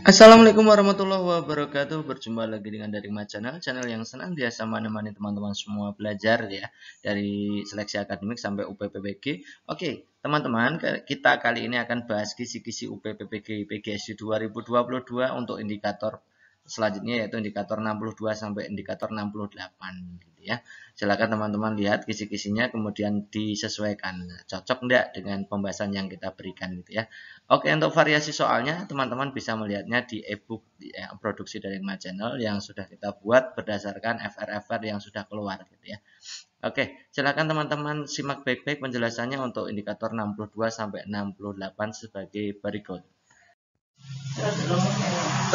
Assalamualaikum warahmatullahi wabarakatuh Berjumpa lagi dengan dari My Channel Channel yang senang biasa menemani teman-teman semua belajar ya Dari seleksi akademik sampai UPPPG Oke teman-teman kita kali ini akan bahas kisi-kisi UPPPG PGSU 2022 Untuk indikator selanjutnya yaitu indikator 62 sampai indikator 68 Gitu ya. Silakan teman-teman lihat kisi-kisinya kemudian disesuaikan. Cocok enggak dengan pembahasan yang kita berikan gitu ya. Oke, untuk variasi soalnya teman-teman bisa melihatnya di ebook ya, produksi dari My Channel yang sudah kita buat berdasarkan FRFR yang sudah keluar gitu ya. Oke, silakan teman-teman simak baik-baik penjelasannya untuk indikator 62 sampai 68 sebagai berikut.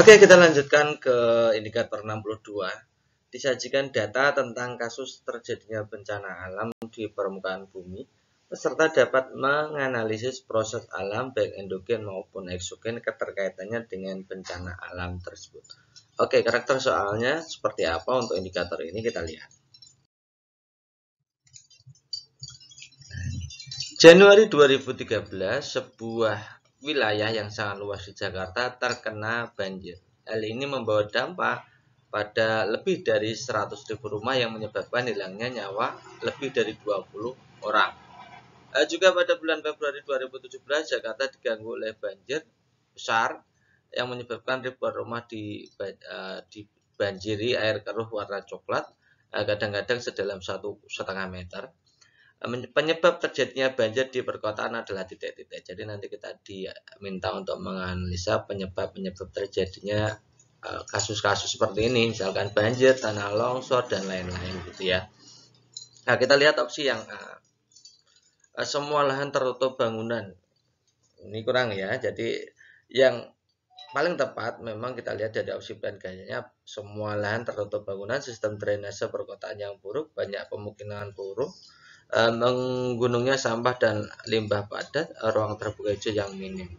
Oke, kita lanjutkan ke indikator 62 disajikan data tentang kasus terjadinya bencana alam di permukaan bumi. Peserta dapat menganalisis proses alam baik endogen maupun eksogen keterkaitannya dengan bencana alam tersebut. Oke, karakter soalnya seperti apa untuk indikator ini kita lihat. Januari 2013, sebuah wilayah yang sangat luas di Jakarta terkena banjir. Hal ini membawa dampak pada lebih dari 100 100.000 rumah yang menyebabkan hilangnya nyawa lebih dari 20 orang. Eh, juga pada bulan Februari 2017 Jakarta diganggu oleh banjir besar yang menyebabkan ribuan rumah di, eh, dibanjiri air keruh warna coklat eh, kadang-kadang sedalam satu setengah meter. Penyebab terjadinya banjir di perkotaan adalah titik-titik. Jadi nanti kita diminta untuk menganalisa penyebab-penyebab terjadinya Eh, kasus-kasus seperti ini misalkan banjir tanah longsor dan lain-lain gitu ya nah kita lihat opsi yang A eh, eh, semua lahan tertutup bangunan ini kurang ya jadi yang paling tepat memang kita lihat dari opsi plan gayanya semua lahan tertutup bangunan sistem drainase perkotaan yang buruk banyak pemukiman buruk menggunungnya sampah dan limbah padat ruang terbuka hijau yang minim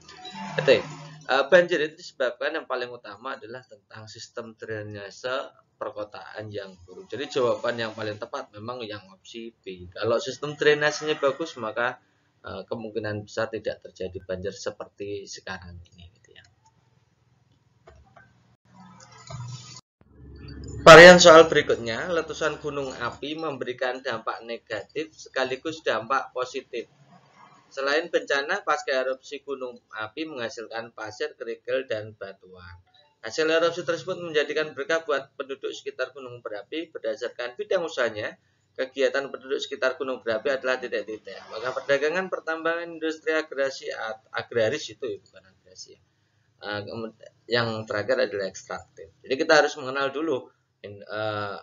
Oke uh, banjir itu disebabkan yang paling utama adalah tentang sistem drainase perkotaan yang buruk. Jadi jawaban yang paling tepat memang yang opsi B. Kalau sistem drainasenya bagus maka uh, kemungkinan besar tidak terjadi banjir seperti sekarang ini gitu ya. Varian soal berikutnya, letusan gunung api memberikan dampak negatif sekaligus dampak positif Selain bencana, pasca erupsi gunung api menghasilkan pasir, kerikil, dan batuan. Hasil erupsi tersebut menjadikan berkah buat penduduk sekitar gunung berapi berdasarkan bidang usahanya. Kegiatan penduduk sekitar gunung berapi adalah titik-titik. Maka perdagangan, pertambangan, industri, agresi, agraris itu ya, bukan agresi. Ya. Ah, yang terakhir adalah ekstraktif. Jadi kita harus mengenal dulu eh,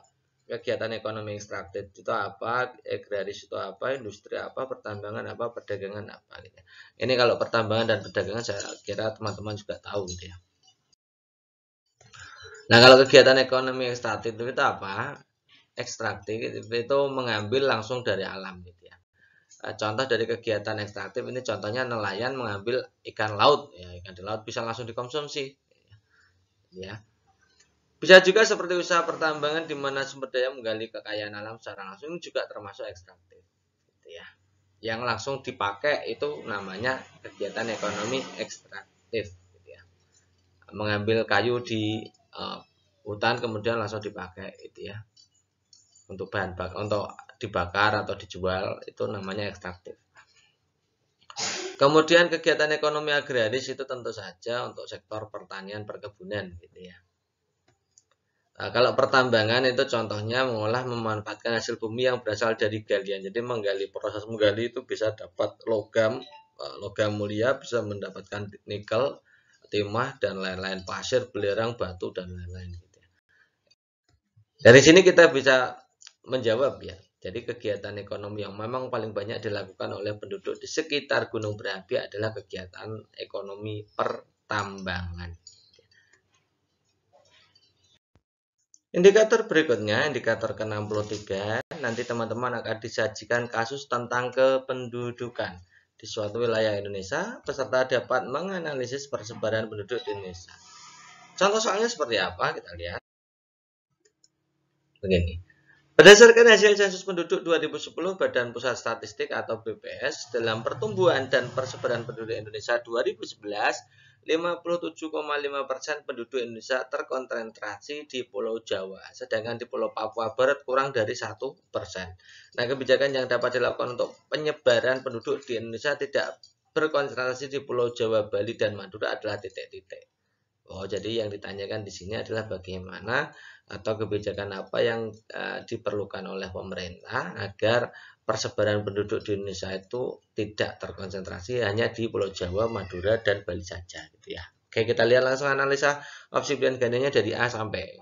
kegiatan ekonomi ekstraktif itu apa, eh, agraris itu apa, industri apa, pertambangan apa, perdagangan apa gitu. Ini kalau pertambangan dan perdagangan saya kira teman-teman juga tahu gitu ya. Nah, kalau kegiatan ekonomi ekstraktif itu apa? Ekstraktif itu mengambil langsung dari alam gitu ya. Eh, contoh dari kegiatan ekstraktif ini contohnya nelayan mengambil ikan laut ya, ikan di laut bisa langsung dikonsumsi. Ya bisa juga seperti usaha pertambangan di mana sumber daya menggali kekayaan alam secara langsung juga termasuk ekstraktif. Gitu ya. Yang langsung dipakai itu namanya kegiatan ekonomi ekstraktif. Gitu ya. Mengambil kayu di uh, hutan kemudian langsung dipakai itu ya untuk bahan bakar untuk dibakar atau dijual itu namanya ekstraktif. Kemudian kegiatan ekonomi agraris itu tentu saja untuk sektor pertanian perkebunan gitu ya. Nah, kalau pertambangan itu contohnya mengolah memanfaatkan hasil bumi yang berasal dari galian. Jadi menggali proses menggali itu bisa dapat logam, eh, logam mulia bisa mendapatkan nikel, timah dan lain-lain, pasir, belerang, batu dan lain-lain. Gitu ya. Dari sini kita bisa menjawab ya. Jadi kegiatan ekonomi yang memang paling banyak dilakukan oleh penduduk di sekitar Gunung Berapi adalah kegiatan ekonomi pertambangan. Indikator berikutnya, indikator ke-63, nanti teman-teman akan disajikan kasus tentang kependudukan di suatu wilayah Indonesia, peserta dapat menganalisis persebaran penduduk di Indonesia. Contoh soalnya seperti apa? Kita lihat. Begini. Berdasarkan hasil sensus penduduk 2010 Badan Pusat Statistik atau BPS dalam pertumbuhan dan persebaran penduduk Indonesia 2011, 57,5% penduduk Indonesia terkonsentrasi di Pulau Jawa, sedangkan di Pulau Papua Barat kurang dari 1%. Nah, kebijakan yang dapat dilakukan untuk penyebaran penduduk di Indonesia tidak berkonsentrasi di Pulau Jawa, Bali, dan Madura adalah titik-titik. Oh, jadi yang ditanyakan di sini adalah bagaimana atau kebijakan apa yang uh, diperlukan oleh pemerintah agar persebaran penduduk di Indonesia itu tidak terkonsentrasi hanya di Pulau Jawa, Madura, dan Bali saja gitu ya. Oke, kita lihat langsung analisa opsi pilihan gandanya dari A sampai e.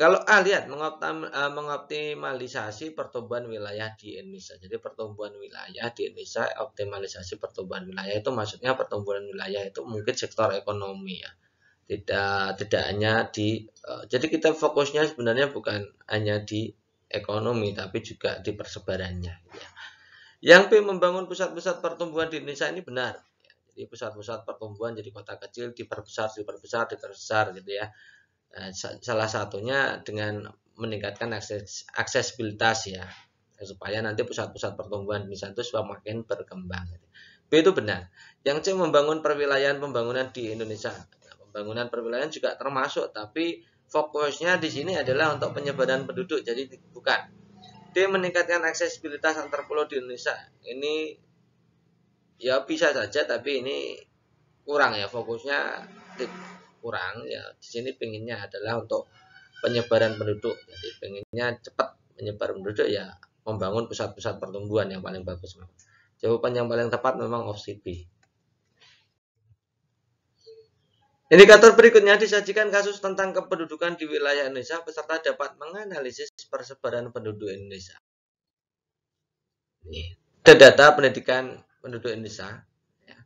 kalau A lihat e, mengoptimalisasi pertumbuhan wilayah di Indonesia. Jadi pertumbuhan wilayah di Indonesia optimalisasi pertumbuhan wilayah itu maksudnya pertumbuhan wilayah itu mungkin sektor ekonomi ya. Tidak tidak hanya di e, jadi kita fokusnya sebenarnya bukan hanya di ekonomi tapi juga di persebarannya. Ya. Yang B membangun pusat-pusat pertumbuhan di Indonesia ini benar. Ya. Jadi pusat-pusat pertumbuhan jadi kota kecil diperbesar, diperbesar, diperbesar gitu ya. Nah, salah satunya dengan meningkatkan akses aksesibilitas ya supaya nanti pusat-pusat pertumbuhan di Indonesia itu semakin berkembang. B gitu. itu benar. Yang C membangun perwilayahan pembangunan di Indonesia. pembangunan perwilayahan juga termasuk tapi fokusnya di sini adalah untuk penyebaran penduduk, jadi bukan. D. Meningkatkan aksesibilitas antar pulau di Indonesia. Ini ya bisa saja, tapi ini kurang ya fokusnya kurang ya. Di sini pengennya adalah untuk penyebaran penduduk. Jadi pengennya cepat menyebar penduduk ya membangun pusat-pusat pertumbuhan yang paling bagus. Jawaban yang paling tepat memang opsi B. Indikator berikutnya disajikan kasus tentang kependudukan di wilayah Indonesia, peserta dapat menganalisis persebaran penduduk Indonesia. Ini data pendidikan penduduk Indonesia. Ya.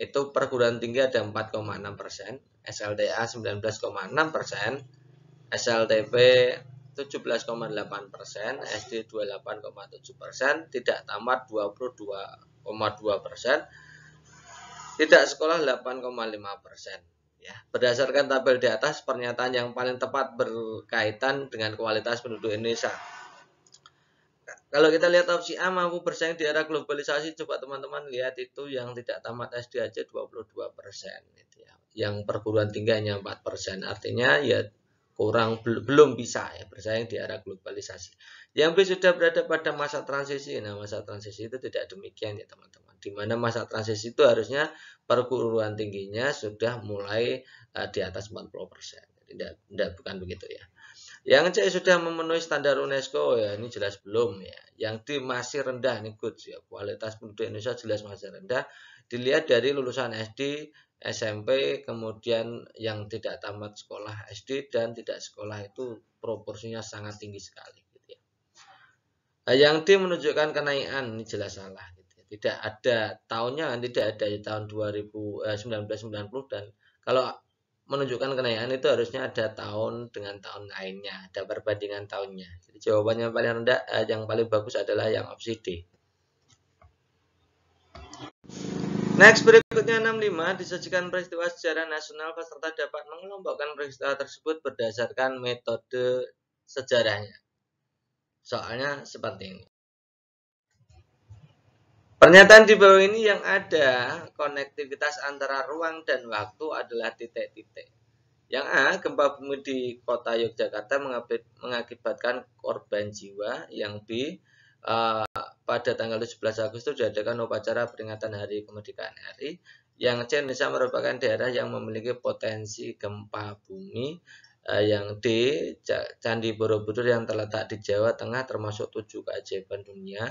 Itu perguruan tinggi ada 4,6 persen, SLTA 19,6 persen, SLTP 17,8 persen, SD 28,7 persen, tidak tamat 22,2 persen, tidak sekolah 8,5 persen. Ya, berdasarkan tabel di atas, pernyataan yang paling tepat berkaitan dengan kualitas penduduk Indonesia. Kalau kita lihat opsi A mampu bersaing di era globalisasi, coba teman-teman lihat itu yang tidak tamat SD aja 22 persen, gitu ya. yang perguruan tinggi hanya 4 persen, artinya ya kurang belum bisa ya, bersaing di arah globalisasi. Yang B sudah berada pada masa transisi. Nah, masa transisi itu tidak demikian ya, teman-teman. Di mana masa transisi itu harusnya perguruan tingginya sudah mulai uh, di atas 40%. Tidak, tidak bukan begitu ya. Yang C sudah memenuhi standar UNESCO ya, ini jelas belum ya. Yang D masih rendah nih good ya. Kualitas penduduk Indonesia jelas masih rendah. Dilihat dari lulusan SD SMP kemudian yang tidak tamat sekolah SD dan tidak sekolah itu proporsinya sangat tinggi sekali gitu ya. Nah, yang D menunjukkan kenaikan ini jelas salah gitu ya. tidak ada tahunnya tidak ada di tahun 2000, eh, 1990 dan kalau menunjukkan kenaikan itu harusnya ada tahun dengan tahun lainnya ada perbandingan tahunnya jadi jawabannya paling rendah eh, yang paling bagus adalah yang opsi D Next berikutnya 65 disajikan peristiwa sejarah nasional peserta dapat mengelompokkan peristiwa tersebut berdasarkan metode sejarahnya. Soalnya seperti ini. Pernyataan di bawah ini yang ada konektivitas antara ruang dan waktu adalah titik-titik. Yang A, gempa bumi di kota Yogyakarta mengakibatkan korban jiwa. Yang B, uh, pada tanggal 17 Agustus diadakan upacara peringatan Hari Kemerdekaan RI yang C Indonesia merupakan daerah yang memiliki potensi gempa bumi uh, yang D Candi Borobudur yang terletak di Jawa Tengah termasuk tujuh keajaiban dunia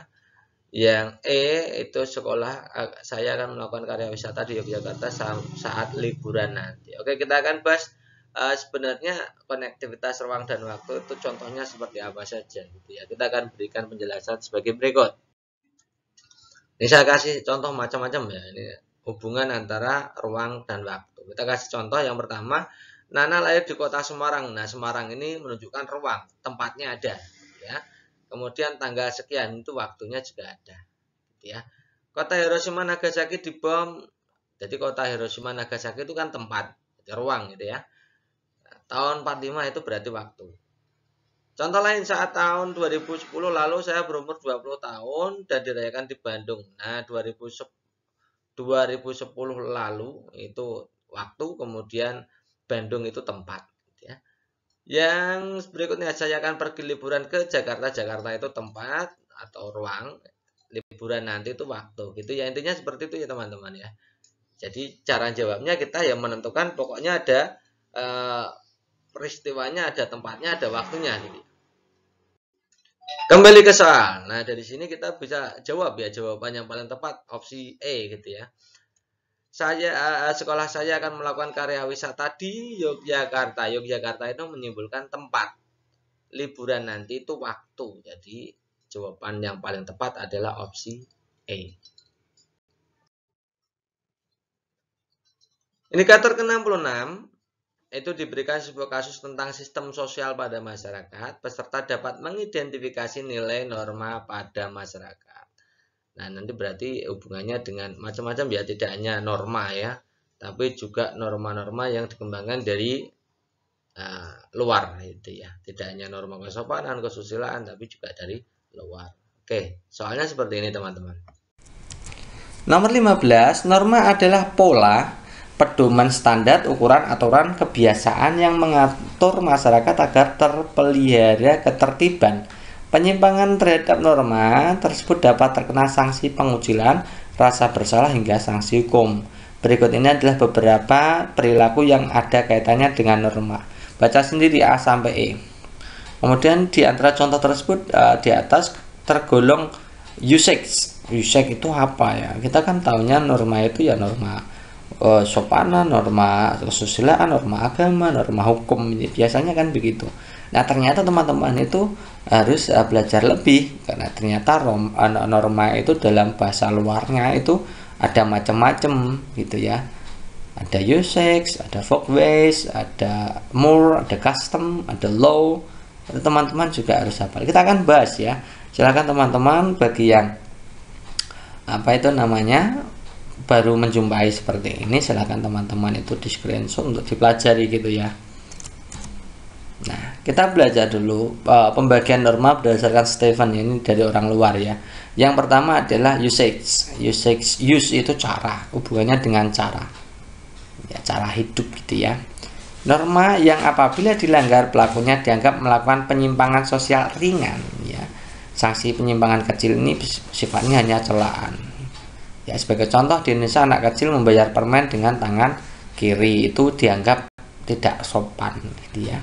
yang E itu sekolah saya akan melakukan karya wisata di Yogyakarta saat liburan nanti. Oke, kita akan bahas uh, sebenarnya konektivitas ruang dan waktu itu contohnya seperti apa saja gitu ya. Kita akan berikan penjelasan sebagai berikut. Ini saya kasih contoh macam-macam ya. Ini hubungan antara ruang dan waktu. Kita kasih contoh yang pertama, Nana lahir di kota Semarang. Nah, Semarang ini menunjukkan ruang, tempatnya ada ya. Kemudian tanggal sekian itu waktunya juga ada gitu ya. Kota Hiroshima Nagasaki di bom. Jadi kota Hiroshima Nagasaki itu kan tempat, ruang gitu ya Tahun 45 itu berarti waktu. Contoh lain saat tahun 2010 lalu saya berumur 20 tahun dan dirayakan di Bandung. Nah, 2010, lalu itu waktu kemudian Bandung itu tempat gitu ya. Yang berikutnya saya akan pergi liburan ke Jakarta. Jakarta itu tempat atau ruang. Liburan nanti itu waktu gitu ya. Intinya seperti itu ya teman-teman ya. Jadi cara jawabnya kita yang menentukan pokoknya ada eh, peristiwanya ada tempatnya ada waktunya gitu. Kembali ke soal. Nah, dari sini kita bisa jawab ya jawaban yang paling tepat opsi E gitu ya. Saya eh, sekolah saya akan melakukan karya wisata di Yogyakarta. Yogyakarta itu menyimpulkan tempat. Liburan nanti itu waktu. Jadi jawaban yang paling tepat adalah opsi E. Indikator ke-66 itu diberikan sebuah kasus tentang sistem sosial pada masyarakat, peserta dapat mengidentifikasi nilai norma pada masyarakat. Nah, nanti berarti hubungannya dengan macam-macam ya, tidak hanya norma ya, tapi juga norma-norma yang dikembangkan dari uh, luar itu ya. Tidak hanya norma kesopanan, kesusilaan, tapi juga dari luar. Oke, soalnya seperti ini teman-teman. Nomor 15, norma adalah pola pedoman standar, ukuran, aturan, kebiasaan yang mengatur masyarakat agar terpelihara ketertiban. Penyimpangan terhadap norma tersebut dapat terkena sanksi pengucilan, rasa bersalah hingga sanksi hukum. Berikut ini adalah beberapa perilaku yang ada kaitannya dengan norma. Baca sendiri A sampai E. Kemudian di antara contoh tersebut e, di atas tergolong usage. Usage itu apa ya? Kita kan tahunya norma itu ya norma uh, sopanan, norma kesusilaan, norma agama, norma hukum biasanya kan begitu. Nah ternyata teman-teman itu harus uh, belajar lebih karena ternyata rom, uh, norma itu dalam bahasa luarnya itu ada macam-macam gitu ya. Ada usex ada folkways, ada more, ada custom, ada law. Teman-teman juga harus hafal. Kita akan bahas ya. Silakan teman-teman bagi yang apa itu namanya baru menjumpai seperti ini silahkan teman-teman itu di screenshot untuk dipelajari gitu ya Nah, kita belajar dulu uh, pembagian norma berdasarkan Stephen ini dari orang luar ya. Yang pertama adalah usage. Usage use itu cara, hubungannya dengan cara. Ya, cara hidup gitu ya. Norma yang apabila dilanggar pelakunya dianggap melakukan penyimpangan sosial ringan ya. Sanksi penyimpangan kecil ini sifatnya hanya celaan. Ya, sebagai contoh di Indonesia anak kecil membayar permen dengan tangan kiri itu dianggap tidak sopan gitu ya.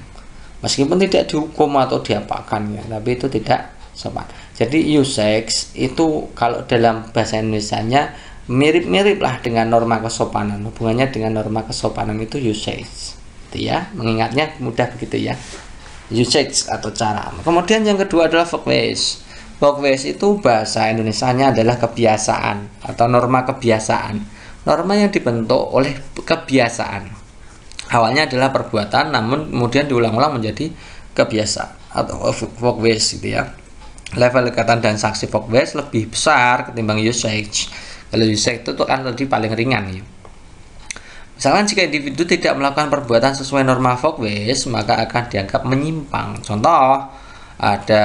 Meskipun tidak dihukum atau diapakan ya, tapi itu tidak sopan. Jadi usex itu kalau dalam bahasa Indonesianya mirip-mirip lah dengan norma kesopanan. Hubungannya dengan norma kesopanan itu usex. Gitu ya, mengingatnya mudah begitu ya. Usage atau cara. Kemudian yang kedua adalah verb Workways itu bahasa Indonesianya adalah kebiasaan atau norma kebiasaan. Norma yang dibentuk oleh kebiasaan. Awalnya adalah perbuatan namun kemudian diulang-ulang menjadi kebiasaan atau workways gitu ya. Level ikatan dan saksi workways lebih besar ketimbang usage. Kalau usage itu kan tadi paling ringan ya. Misalkan jika individu tidak melakukan perbuatan sesuai norma Fogways, maka akan dianggap menyimpang. Contoh, ada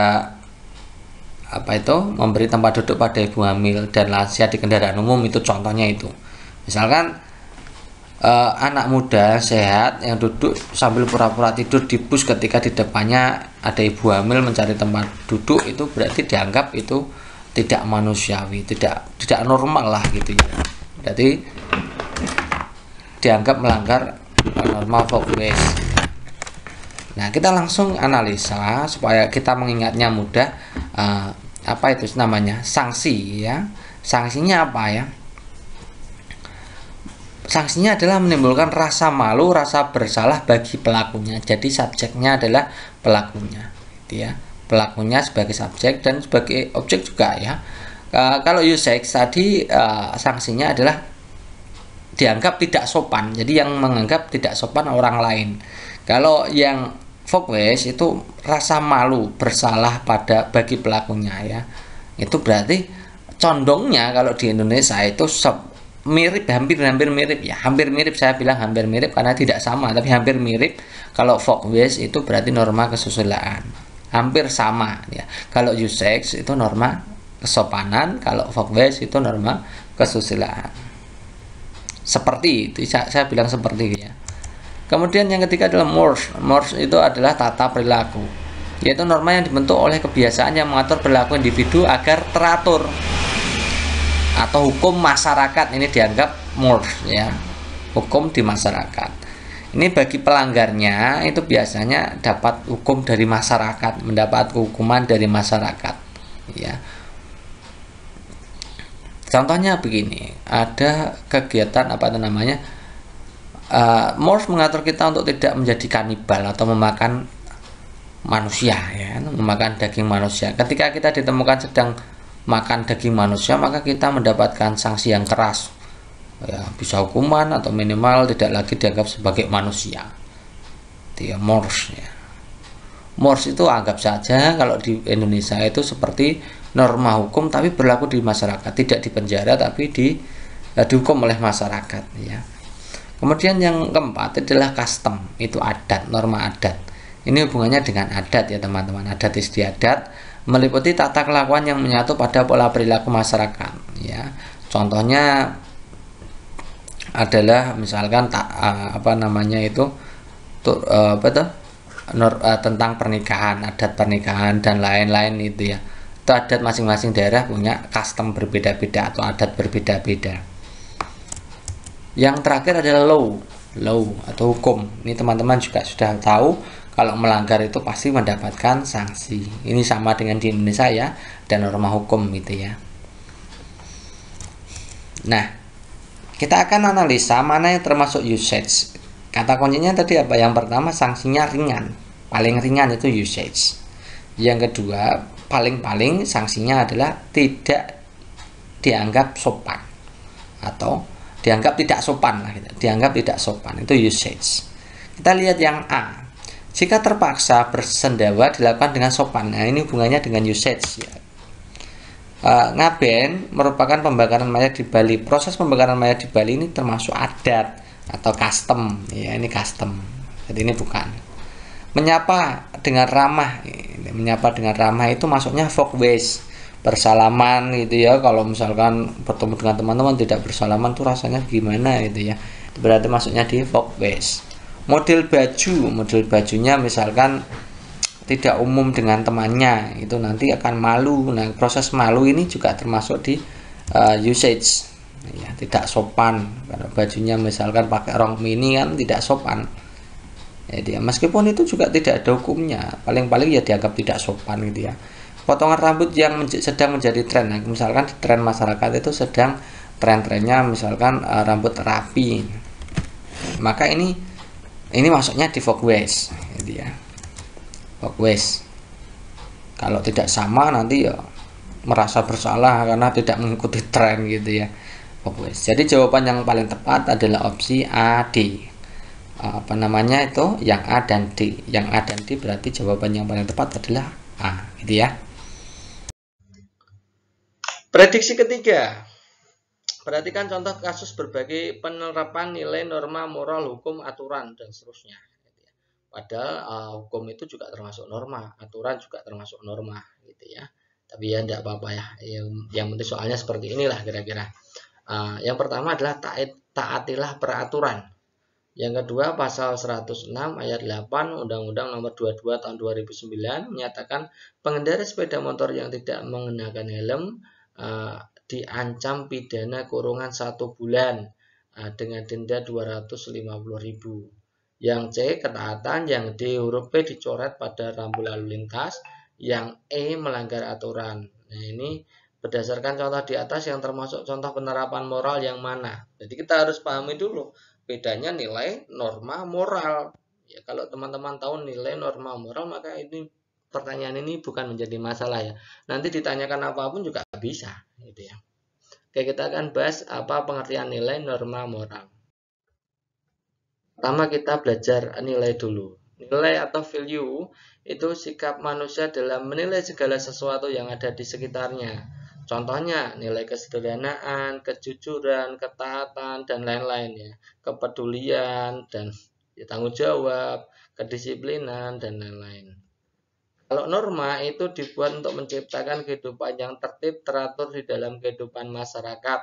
apa itu memberi tempat duduk pada ibu hamil dan lansia di kendaraan umum itu contohnya itu misalkan eh, anak muda sehat yang duduk sambil pura-pura tidur di bus ketika di depannya ada ibu hamil mencari tempat duduk itu berarti dianggap itu tidak manusiawi tidak tidak normal lah gitu ya berarti dianggap melanggar normal fokus Nah, kita langsung analisa supaya kita mengingatnya mudah. Uh, apa itu namanya? Sanksi ya. Sanksinya apa ya? Sanksinya adalah menimbulkan rasa malu, rasa bersalah bagi pelakunya. Jadi subjeknya adalah pelakunya, gitu ya. Pelakunya sebagai subjek dan sebagai objek juga ya. E, kalau usex tadi e, sanksinya adalah dianggap tidak sopan. Jadi yang menganggap tidak sopan orang lain. Kalau yang Fokus itu rasa malu bersalah pada bagi pelakunya ya itu berarti condongnya kalau di Indonesia itu mirip hampir hampir mirip ya hampir mirip saya bilang hampir mirip karena tidak sama tapi hampir mirip kalau fokus itu berarti norma kesusilaan hampir sama ya kalau Usex itu norma kesopanan kalau fokus itu norma kesusilaan seperti itu saya, saya bilang seperti ya Kemudian yang ketiga adalah mores. Mores itu adalah tata perilaku, yaitu norma yang dibentuk oleh kebiasaan yang mengatur perilaku individu agar teratur atau hukum masyarakat ini dianggap mores ya. Hukum di masyarakat. Ini bagi pelanggarnya itu biasanya dapat hukum dari masyarakat, mendapat hukuman dari masyarakat ya. Contohnya begini, ada kegiatan apa namanya? uh, Morse mengatur kita untuk tidak menjadi kanibal atau memakan manusia ya memakan daging manusia ketika kita ditemukan sedang makan daging manusia maka kita mendapatkan sanksi yang keras ya bisa hukuman atau minimal tidak lagi dianggap sebagai manusia dia ya, Morse ya Morse itu anggap saja kalau di Indonesia itu seperti norma hukum tapi berlaku di masyarakat tidak di penjara tapi di ya, dihukum oleh masyarakat ya Kemudian yang keempat adalah custom, itu adat, norma adat. Ini hubungannya dengan adat ya teman-teman, adat istiadat meliputi tata kelakuan yang menyatu pada pola perilaku masyarakat ya. Contohnya adalah misalkan tak eh, apa namanya itu tuh, eh, apa tuh? Nor, eh, tentang pernikahan, adat pernikahan dan lain-lain itu ya. Itu adat masing-masing daerah punya custom berbeda-beda atau adat berbeda-beda. Yang terakhir adalah law, law atau hukum. Ini teman-teman juga sudah tahu kalau melanggar itu pasti mendapatkan sanksi. Ini sama dengan di Indonesia ya dan norma hukum gitu ya. Nah, kita akan analisa mana yang termasuk usage. Kata kuncinya tadi apa? Yang pertama sanksinya ringan. Paling ringan itu usage. Yang kedua, paling-paling sanksinya adalah tidak dianggap sopan atau dianggap tidak sopan lah gitu. dianggap tidak sopan itu usage kita lihat yang A jika terpaksa bersendawa dilakukan dengan sopan nah ini hubungannya dengan usage ya Uh, ngaben merupakan pembakaran mayat di Bali. Proses pembakaran mayat di Bali ini termasuk adat atau custom. Ya, ini custom. Jadi ini bukan. Menyapa dengan ramah. Menyapa dengan ramah itu masuknya folk waste bersalaman gitu ya kalau misalkan bertemu dengan teman-teman tidak bersalaman tuh rasanya gimana gitu ya berarti masuknya di folk base model baju model bajunya misalkan tidak umum dengan temannya itu nanti akan malu nah proses malu ini juga termasuk di uh, usage ya tidak sopan karena bajunya misalkan pakai rok mini kan tidak sopan jadi ya, meskipun itu juga tidak ada hukumnya paling-paling ya dianggap tidak sopan gitu ya potongan rambut yang menj sedang menjadi tren nah, misalkan tren masyarakat itu sedang tren-trennya misalkan uh, rambut rapi maka ini ini masuknya di folkways gitu ya waste kalau tidak sama nanti ya merasa bersalah karena tidak mengikuti tren gitu ya waste. jadi jawaban yang paling tepat adalah opsi A D eh, apa namanya itu yang A dan D yang A dan D berarti jawaban yang paling tepat adalah A gitu ya Prediksi ketiga, perhatikan contoh kasus berbagai penerapan nilai norma moral hukum aturan dan seterusnya. Gitu ya. Padahal uh, hukum itu juga termasuk norma, aturan juga termasuk norma, gitu ya. Tapi ya tidak apa-apa ya. Yang, yang penting soalnya seperti inilah kira-kira. Uh, yang pertama adalah taat taatilah peraturan. Yang kedua pasal 106 ayat 8 Undang-Undang Nomor 22 Tahun 2009 menyatakan pengendara sepeda motor yang tidak mengenakan helm Eh, diancam pidana kurungan satu bulan eh, dengan denda 250.000. Yang C ketaatan, yang D huruf P dicoret pada rambu lalu lintas, yang E melanggar aturan. Nah, ini berdasarkan contoh di atas yang termasuk contoh penerapan moral yang mana. Jadi kita harus pahami dulu bedanya nilai norma moral. Ya, kalau teman-teman tahu nilai norma moral maka ini pertanyaan ini bukan menjadi masalah ya. Nanti ditanyakan apapun juga bisa gitu ya. Oke, kita akan bahas apa pengertian nilai norma moral. Pertama kita belajar nilai dulu. Nilai atau value itu sikap manusia dalam menilai segala sesuatu yang ada di sekitarnya. Contohnya nilai kesederhanaan, kejujuran, ketaatan, dan lain-lain ya. Kepedulian dan ya, tanggung jawab, kedisiplinan, dan lain-lain. Kalau norma itu dibuat untuk menciptakan kehidupan yang tertib teratur di dalam kehidupan masyarakat.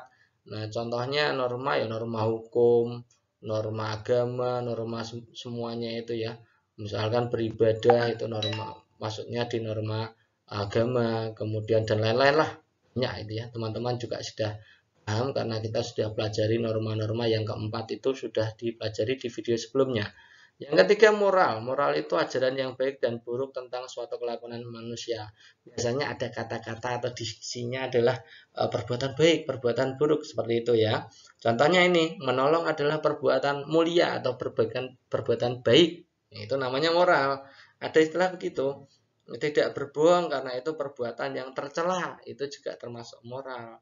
Nah, contohnya norma ya norma hukum, norma agama, norma semuanya itu ya. Misalkan beribadah itu norma, maksudnya di norma agama, kemudian dan lain-lain lah. Banyak itu ya, teman-teman juga sudah paham karena kita sudah pelajari norma-norma yang keempat itu sudah dipelajari di video sebelumnya. Yang ketiga moral. Moral itu ajaran yang baik dan buruk tentang suatu kelakuan manusia. Biasanya ada kata-kata atau diksinya adalah e, perbuatan baik, perbuatan buruk seperti itu ya. Contohnya ini, menolong adalah perbuatan mulia atau perbuatan perbuatan baik. Itu namanya moral. Ada istilah begitu. Tidak berbohong karena itu perbuatan yang tercela, itu juga termasuk moral.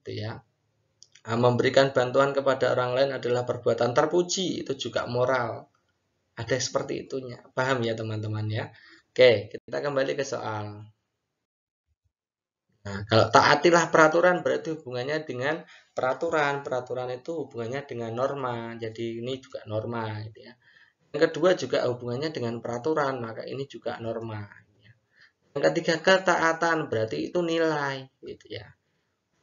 Itu ya. E, memberikan bantuan kepada orang lain adalah perbuatan terpuji, itu juga moral ada seperti itunya. Paham ya teman-teman ya? Oke, kita kembali ke soal. Nah, kalau taatilah peraturan berarti hubungannya dengan peraturan. Peraturan itu hubungannya dengan norma. Jadi ini juga norma gitu ya. Yang kedua juga hubungannya dengan peraturan, maka ini juga norma. Gitu ya. Yang ketiga ketaatan berarti itu nilai gitu ya.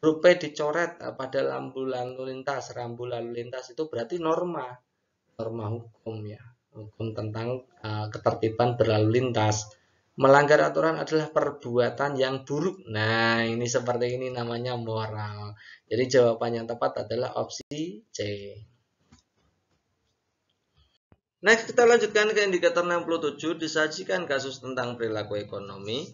rupe dicoret eh, pada lampu lalu lintas, rambu lalu lintas itu berarti norma. Norma hukum ya hukum tentang uh, ketertiban berlalu lintas. Melanggar aturan adalah perbuatan yang buruk. Nah, ini seperti ini namanya moral. Jadi jawaban yang tepat adalah opsi C. Next kita lanjutkan ke indikator 67 disajikan kasus tentang perilaku ekonomi.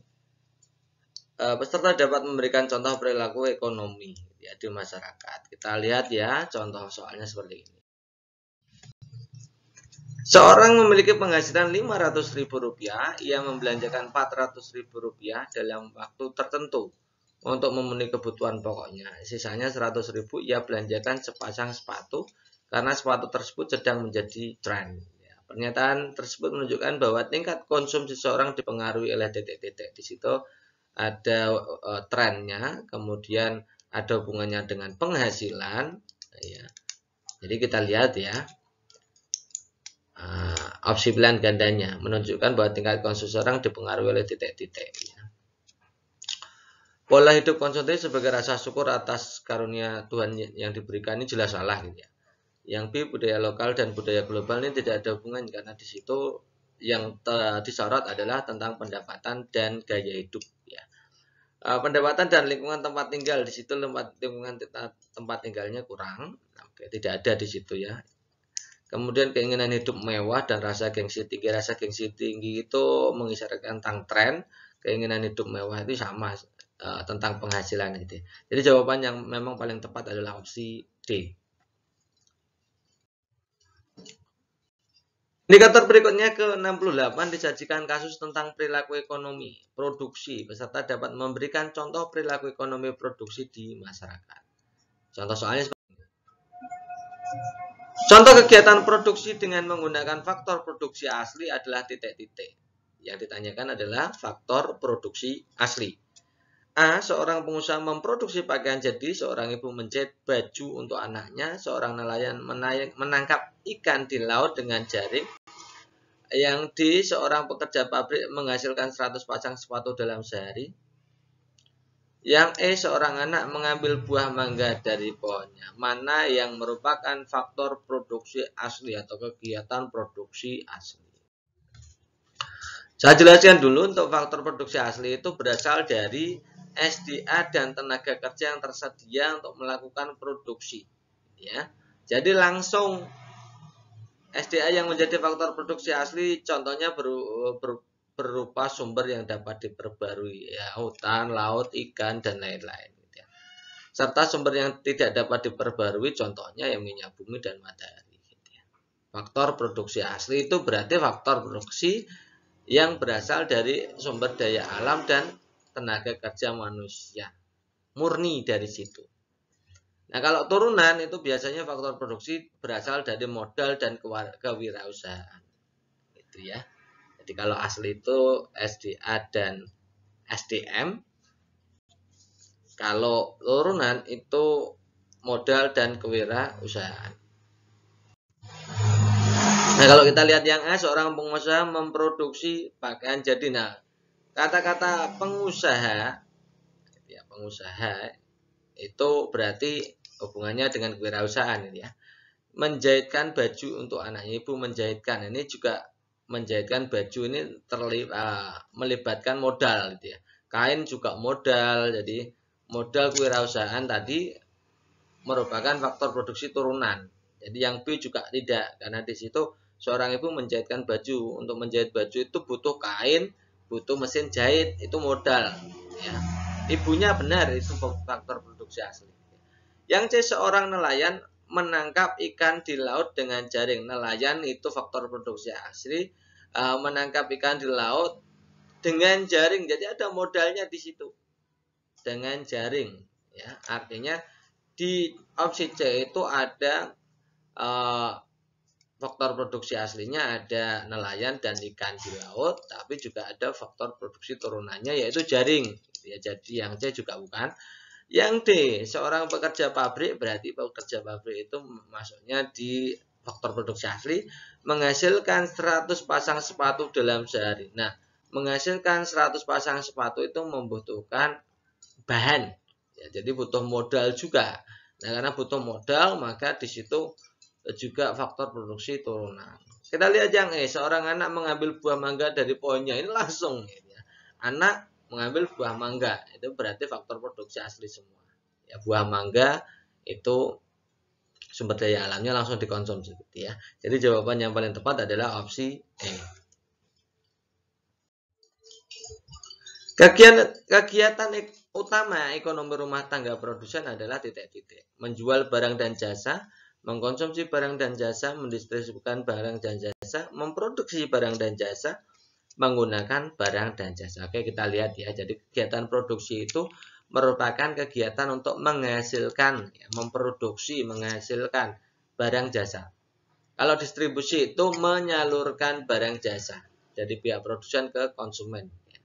Eh, peserta dapat memberikan contoh perilaku ekonomi ya, di masyarakat. Kita lihat ya contoh soalnya seperti ini. Seorang memiliki penghasilan ribu rupiah, ia membelanjakan ribu rupiah dalam waktu tertentu untuk memenuhi kebutuhan pokoknya. Sisanya 100 100000 ia belanjakan sepasang sepatu karena sepatu tersebut sedang menjadi tren. Ya, pernyataan tersebut menunjukkan bahwa tingkat konsumsi seorang dipengaruhi oleh titik-titik. Di situ ada e, trennya, kemudian ada hubungannya dengan penghasilan. Ya, jadi kita lihat ya uh, opsi pilihan gandanya menunjukkan bahwa tingkat konsumsi orang dipengaruhi oleh titik-titik ya. pola hidup konsumtif sebagai rasa syukur atas karunia Tuhan yang diberikan ini jelas salah gitu ya yang B budaya lokal dan budaya global ini tidak ada hubungan karena di situ yang disorot adalah tentang pendapatan dan gaya hidup ya uh, pendapatan dan lingkungan tempat tinggal di situ tempat lingkungan tempat tinggalnya kurang tidak ada di situ ya Kemudian keinginan hidup mewah dan rasa gengsi tinggi. Rasa gengsi tinggi itu mengisyaratkan tentang tren, keinginan hidup mewah itu sama uh, tentang penghasilan gitu. Jadi jawaban yang memang paling tepat adalah opsi D. Indikator berikutnya ke-68 disajikan kasus tentang perilaku ekonomi produksi. Peserta dapat memberikan contoh perilaku ekonomi produksi di masyarakat. Contoh soalnya seperti ini. Contoh kegiatan produksi dengan menggunakan faktor produksi asli adalah titik-titik. Yang ditanyakan adalah faktor produksi asli. A. Seorang pengusaha memproduksi pakaian jadi, seorang ibu menjahit baju untuk anaknya, seorang nelayan menangkap ikan di laut dengan jaring. Yang di Seorang pekerja pabrik menghasilkan 100 pasang sepatu dalam sehari, yang E seorang anak mengambil buah mangga dari pohonnya, mana yang merupakan faktor produksi asli atau kegiatan produksi asli. Saya jelaskan dulu untuk faktor produksi asli itu berasal dari SDA dan tenaga kerja yang tersedia untuk melakukan produksi. Ya, jadi langsung SDA yang menjadi faktor produksi asli contohnya ber, ber, berupa sumber yang dapat diperbarui ya hutan, laut, ikan dan lain-lain gitu ya. Serta sumber yang tidak dapat diperbarui contohnya yang minyak bumi dan matahari gitu ya. Faktor produksi asli itu berarti faktor produksi yang berasal dari sumber daya alam dan tenaga kerja manusia murni dari situ. Nah, kalau turunan itu biasanya faktor produksi berasal dari modal dan kewirausahaan. Itu ya. Jadi kalau asli itu SDA dan SDM. Kalau turunan itu modal dan kewirausahaan. Nah, kalau kita lihat yang A, seorang pengusaha memproduksi pakaian jadi. Nah, kata-kata pengusaha, ya pengusaha itu berarti hubungannya dengan kewirausahaan ini ya. Menjahitkan baju untuk anak ibu menjahitkan ini juga menjahitkan baju ini terlibat uh, melibatkan modal gitu ya. Kain juga modal, jadi modal kewirausahaan tadi merupakan faktor produksi turunan. Jadi yang B juga tidak karena di situ seorang ibu menjahitkan baju. Untuk menjahit baju itu butuh kain, butuh mesin jahit, itu modal ya. Ibunya benar itu faktor produksi asli. Yang C seorang nelayan menangkap ikan di laut dengan jaring nelayan itu faktor produksi asli eh, menangkap ikan di laut dengan jaring jadi ada modalnya di situ dengan jaring ya artinya di opsi C itu ada uh, faktor produksi aslinya ada nelayan dan ikan di laut tapi juga ada faktor produksi turunannya yaitu jaring ya jadi yang C juga bukan yang D, seorang pekerja pabrik berarti pekerja pabrik itu masuknya di faktor produksi asli menghasilkan 100 pasang sepatu dalam sehari. Nah, menghasilkan 100 pasang sepatu itu membutuhkan bahan. Ya, jadi butuh modal juga. Nah, karena butuh modal maka di situ juga faktor produksi turunan. Kita lihat yang E, seorang anak mengambil buah mangga dari pohonnya. Ini langsung ya. Anak mengambil buah mangga itu berarti faktor produksi asli semua ya buah mangga itu sumber daya alamnya langsung dikonsumsi gitu ya jadi jawaban yang paling tepat adalah opsi E kegiatan kegiatan utama ekonomi rumah tangga produsen adalah titik-titik menjual barang dan jasa mengkonsumsi barang dan jasa mendistribusikan barang dan jasa memproduksi barang dan jasa menggunakan barang dan jasa. Oke, kita lihat ya. Jadi kegiatan produksi itu merupakan kegiatan untuk menghasilkan, ya, memproduksi, menghasilkan barang jasa. Kalau distribusi itu menyalurkan barang jasa Jadi pihak produsen ke konsumen. Ya.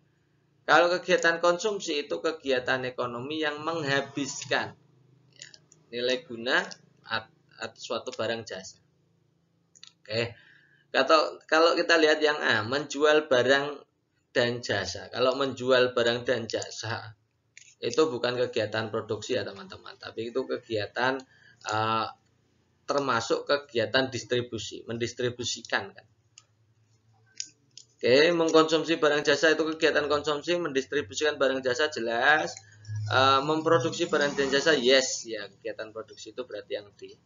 Kalau kegiatan konsumsi itu kegiatan ekonomi yang menghabiskan ya, nilai guna atau suatu barang jasa. Oke kata kalau kita lihat yang A, menjual barang dan jasa. Kalau menjual barang dan jasa itu bukan kegiatan produksi ya teman-teman, tapi itu kegiatan uh, termasuk kegiatan distribusi, mendistribusikan kan. Oke, mengkonsumsi barang jasa itu kegiatan konsumsi, mendistribusikan barang jasa jelas, uh, memproduksi barang dan jasa yes ya kegiatan produksi itu berarti yang di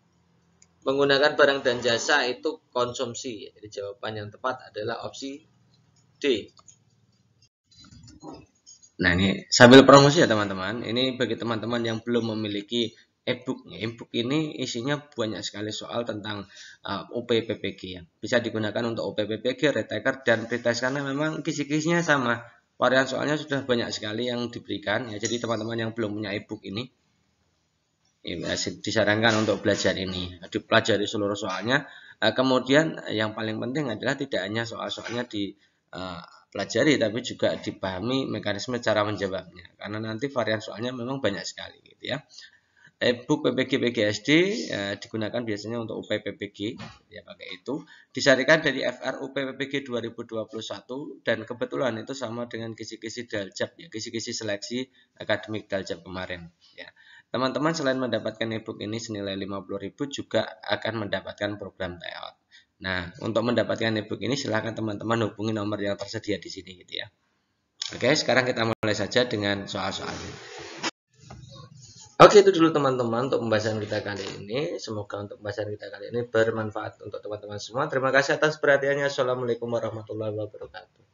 menggunakan barang dan jasa itu konsumsi. Jadi jawaban yang tepat adalah opsi D. Nah ini sambil promosi ya teman-teman. Ini bagi teman-teman yang belum memiliki e-book. E-book ini isinya banyak sekali soal tentang uh, OPPPG ya. Bisa digunakan untuk OPPPG, retaker dan pretest karena memang kisi-kisinya sama. Varian soalnya sudah banyak sekali yang diberikan ya. Jadi teman-teman yang belum punya e-book ini Iya, disarankan untuk belajar ini dipelajari seluruh soalnya eh, kemudian yang paling penting adalah tidak hanya soal-soalnya dipelajari eh, tapi juga dipahami mekanisme cara menjawabnya karena nanti varian soalnya memang banyak sekali gitu ya e-book eh, PPG PGSD ya, digunakan biasanya untuk UP PPG ya pakai itu disarikan dari FR UP PPG 2021 dan kebetulan itu sama dengan kisi-kisi daljab ya kisi-kisi seleksi akademik daljab kemarin ya Teman-teman selain mendapatkan ebook ini senilai 50.000 juga akan mendapatkan program tryout. Nah, untuk mendapatkan ebook ini silahkan teman-teman hubungi nomor yang tersedia di sini gitu ya. Oke, sekarang kita mulai saja dengan soal-soalnya. Oke, itu dulu teman-teman untuk pembahasan kita kali ini. Semoga untuk pembahasan kita kali ini bermanfaat untuk teman-teman semua. Terima kasih atas perhatiannya. Assalamualaikum warahmatullahi wabarakatuh.